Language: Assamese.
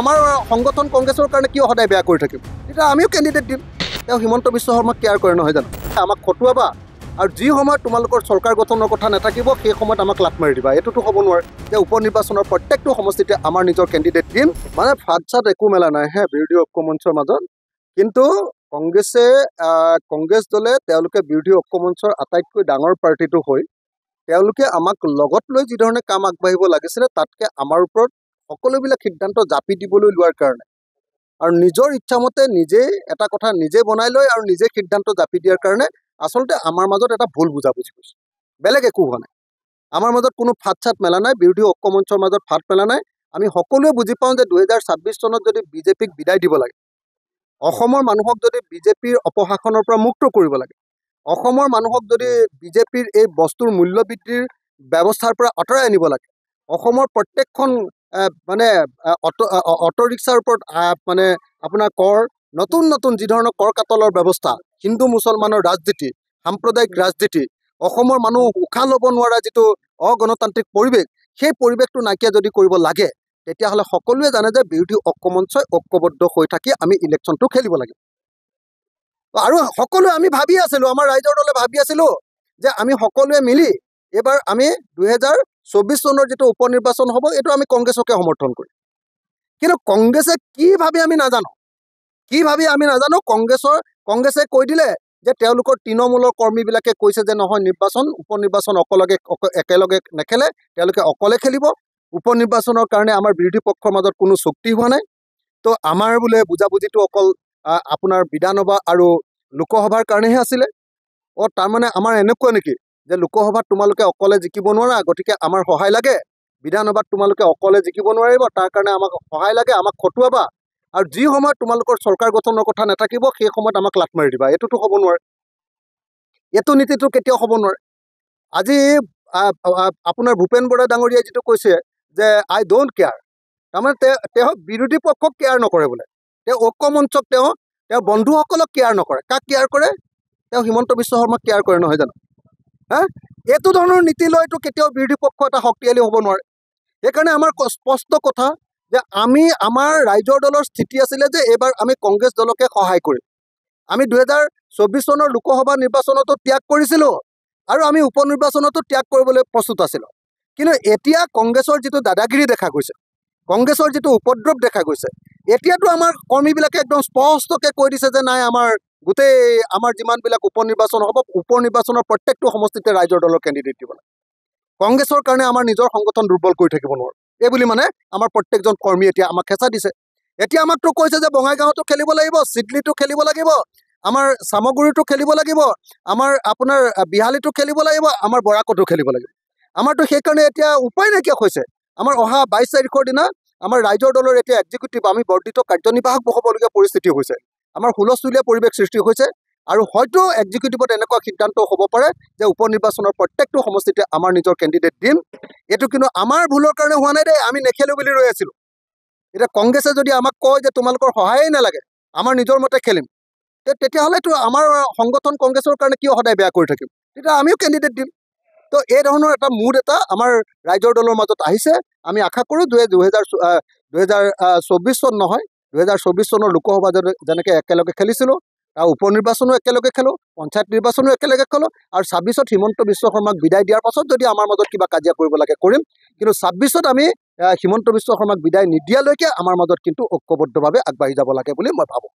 আমাৰ সংগঠন কংগ্ৰেছৰ কাৰণে কিয় সদায় বেয়া কৰি থাকিম তেতিয়া আমিও কেণ্ডিডেট দিম তেওঁ হিমন্ত বিশ্ব শৰ্মাক কেয়াৰ কৰে নহয় জানো আমাক খটুৱাবা আৰু যি সময়ত তোমালোকৰ চৰকাৰ গঠনৰ কথা নাথাকিব সেই সময়ত আমাক লাভ মাৰি দিবা এইটোতো হ'ব নোৱাৰে যে উপ নিৰ্বাচনৰ প্ৰত্যেকটো সমষ্টিতে আমাৰ নিজৰ কেণ্ডিডেট দিম মানে ফাট চাট একো মেলা নাই হে বিৰোধী মঞ্চৰ মাজত কিন্তু কংগ্ৰেছে কংগ্ৰেছ দলে তেওঁলোকে বিৰোধী মঞ্চৰ আটাইতকৈ ডাঙৰ পাৰ্টিটো হৈ তেওঁলোকে আমাক লগত লৈ যিধৰণে কাম আগবাঢ়িব লাগিছিলে তাতকৈ আমাৰ ওপৰত সকলোবিলাক সিদ্ধান্ত জাপি দিবলৈ লোৱাৰ কাৰণে আৰু নিজৰ ইচ্ছামতে নিজে এটা কথা নিজে বনাই লৈ আৰু নিজে সিদ্ধান্ত জাপি দিয়াৰ কাৰণে আচলতে আমাৰ মাজত এটা ভুল বুজাবুজি কৈছে বেলেগ একো হোৱা নাই আমাৰ মাজত কোনো ফাট চাট মেলা নাই বিৰোধী ঐক্য মঞ্চৰ মাজত ফাট মেলা নাই আমি সকলোৱে বুজি পাওঁ যে দুহেজাৰ ছাব্বিছ চনত যদি বিজেপিক বিদায় দিব লাগে অসমৰ মানুহক যদি বিজেপিৰ অপশাসনৰ পৰা মুক্ত কৰিব লাগে অসমৰ মানুহক যদি বিজেপিৰ এই বস্তুৰ মূল্যবৃদ্ধিৰ ব্যৱস্থাৰ পৰা আঁতৰাই আনিব লাগে অসমৰ প্ৰত্যেকখন মানে অটো অটো ৰিক্সাৰ ওপৰত মানে আপোনাৰ কৰ নতুন নতুন যিধৰণৰ কৰ কাতলৰ ব্যৱস্থা হিন্দু মুছলমানৰ ৰাজনীতি সাম্প্ৰদায়িক ৰাজনীতি অসমৰ মানুহ উশাহ ল'ব নোৱাৰা যিটো অগণতান্ত্ৰিক পৰিৱেশ সেই পৰিৱেশটো নাইকিয়া যদি কৰিব লাগে তেতিয়াহ'লে সকলোৱে জানে যে বিৰোধী অকমঞ্চই ঐক্যবদ্ধ হৈ থাকি আমি ইলেকশ্যনটো খেলিব লাগে আৰু সকলোৱে আমি ভাবি আছিলোঁ আমাৰ ৰাইজৰ দলে ভাবি আছিলোঁ যে আমি সকলোৱে মিলি এইবাৰ আমি দুহেজাৰ চৌব্বিছ চনৰ যিটো উপ নিৰ্বাচন হ'ব এইটো আমি কংগ্ৰেছকে সমৰ্থন কৰিম কিন্তু কংগ্ৰেছে কি ভাবি আমি নাজানো কি ভাবি আমি নাজানো কংগ্ৰেছৰ কংগ্ৰেছে কৈ দিলে যে তেওঁলোকৰ তৃণমূলৰ কৰ্মীবিলাকে কৈছে যে নহয় নিৰ্বাচন উপ নিৰ্বাচন অকলগে একেলগে নেখেলে তেওঁলোকে অকলে খেলিব উপ নিৰ্বাচনৰ কাৰণে আমাৰ বিৰোধী পক্ষৰ মাজত কোনো চুক্তি হোৱা নাই তো আমাৰ বোলে বুজাবুজিটো অকল আপোনাৰ বিধানসভা আৰু লোকসভাৰ কাৰণেহে আছিলে অ' তাৰমানে আমাৰ এনেকুৱা নেকি যে লোকসভাত তোমালোকে অকলে জিকিব নোৱাৰা গতিকে আমাৰ সহায় লাগে বিধানসভাত তোমালোকে অকলে জিকিব নোৱাৰিব তাৰ কাৰণে আমাক সহায় লাগে আমাক খটুৱাবা আৰু যি সময়ত তোমালোকৰ চৰকাৰ গঠনৰ কথা নাথাকিব সেই সময়ত আমাক লাট মাৰি দিবা এইটোতো হ'ব নোৱাৰে এইটো নীতিটো কেতিয়াও হ'ব নোৱাৰে আজি আপোনাৰ ভূপেন বৰা ডাঙৰীয়াই যিটো কৈছে যে আই ডোণ্ট কেয়াৰ তাৰমানে তেওঁ বিৰোধী পক্ষক কেয়াৰ নকৰে বোলে তেওঁ ঐক্য মঞ্চক তেওঁ তেওঁ বন্ধুসকলক কেয়াৰ নকৰে কাক কেয়াৰ কৰে তেওঁ হিমন্ত বিশ্ব শৰ্মাক কেয়াৰ কৰে নহয় জানো এইটো ধৰণৰ নীতি লৈতো কেতিয়াও বিৰোধী পক্ষ এটা শক্তিশালী হ'ব নোৱাৰে সেইকাৰণে আমাৰ স্পষ্ট কথা যে আমি আমাৰ ৰাইজৰ দলৰ স্থিতি আছিলে যে এইবাৰ আমি কংগ্ৰেছ দলকে সহায় কৰিম আমি দুহেজাৰ চৌব্বিছ চনৰ লোকসভা নিৰ্বাচনতো ত্যাগ কৰিছিলোঁ আৰু আমি উপ নিৰ্বাচনতো ত্যাগ কৰিবলৈ প্ৰস্তুত আছিলোঁ কিন্তু এতিয়া কংগ্ৰেছৰ যিটো দাদাগিৰি দেখা গৈছে কংগ্ৰেছৰ যিটো উপদ্ৰৱ দেখা গৈছে এতিয়াতো আমাৰ কৰ্মীবিলাকে একদম স্পষ্টকৈ কৈ দিছে যে নাই আমাৰ গোটেই আমাৰ যিমানবিলাক উপ নিৰ্বাচন হ'ব উপ নিৰ্বাচনৰ প্ৰত্যেকটো সমষ্টিতে ৰাইজৰ দলৰ কেণ্ডিডেট দিব লাগে কংগ্ৰেছৰ কাৰণে আমাৰ নিজৰ সংগঠন দুৰ্বল কৰি থাকিব নোৱাৰোঁ বুলি মানে আমাৰ প্ৰত্যেকজন কৰ্মী এতিয়া আমাক হেঁচা দিছে এতিয়া আমাকতো কৈছে যে বঙাইগাঁৱতো খেলিব লাগিব চিডলিটো খেলিব লাগিব আমাৰ চামগুৰিটো খেলিব লাগিব আমাৰ আপোনাৰ বিহালীটো খেলিব লাগিব আমাৰ বৰাকতো খেলিব লাগিব আমাৰতো সেইকাৰণে এতিয়া উপায় নাইকিয়া হৈছে আমাৰ অহা বাইছ তাৰিখৰ দিনা আমাৰ ৰাইজৰ দলৰ এতিয়া এক্সিকিউটিভ আমি বৰ্ধিত কাৰ্যনিৰ্বাহক হ'বলগীয়া পৰিস্থিতি হৈছে আমাৰ হুলস্থুলীয়া পৰিৱেশ সৃষ্টি হৈছে আৰু হয়তো এক্সিকিউটিভত এনেকুৱা সিদ্ধান্ত হ'ব পাৰে যে উপ নিৰ্বাচনৰ প্ৰত্যেকটো সমষ্টিতে আমাৰ নিজৰ কেণ্ডিডেট দিম এইটো কিন্তু আমাৰ ভুলৰ কাৰণে হোৱা নাই দেই আমি নেখেলোঁ বুলি ৰৈ আছিলোঁ এতিয়া কংগ্ৰেছে যদি আমাক কয় যে তোমালোকৰ সহায়েই নালাগে আমাৰ নিজৰ মতে খেলিম তেতিয়াহ'লেতো আমাৰ সংগঠন কংগ্ৰেছৰ কাৰণে কিয় সদায় বেয়া কৰি থাকিম তেতিয়া আমিও কেণ্ডিডেট দিম তো এই ধৰণৰ এটা মুড এটা আমাৰ ৰাইজৰ দলৰ মাজত আহিছে আমি আশা কৰোঁ দুহেজাৰ দুহেজাৰ চৌব্বিছ চন নহয় দুহেজাৰ চৌবিছ চনৰ লোকসভা যেনেকৈ একেলগে খেলিছিলোঁ তাৰ উপ নিৰ্বাচনো একেলগে খেলোঁ পঞ্চায়ত নিৰ্বাচনো একেলগে খেলোঁ আৰু ছাব্বিছত হিমন্ত বিশ্ব শৰ্মাক বিদায় দিয়াৰ পাছত যদি আমাৰ মাজত কিবা কাজিয়া কৰিব লাগে কৰিম কিন্তু ছাব্বিছত আমি হিমন্ত বিশ্ব শৰ্মাক বিদায় নিদিয়ালৈকে আমাৰ মাজত কিন্তু ঐক্যবদ্ধভাৱে আগবাঢ়ি যাব লাগে বুলি মই ভাবোঁ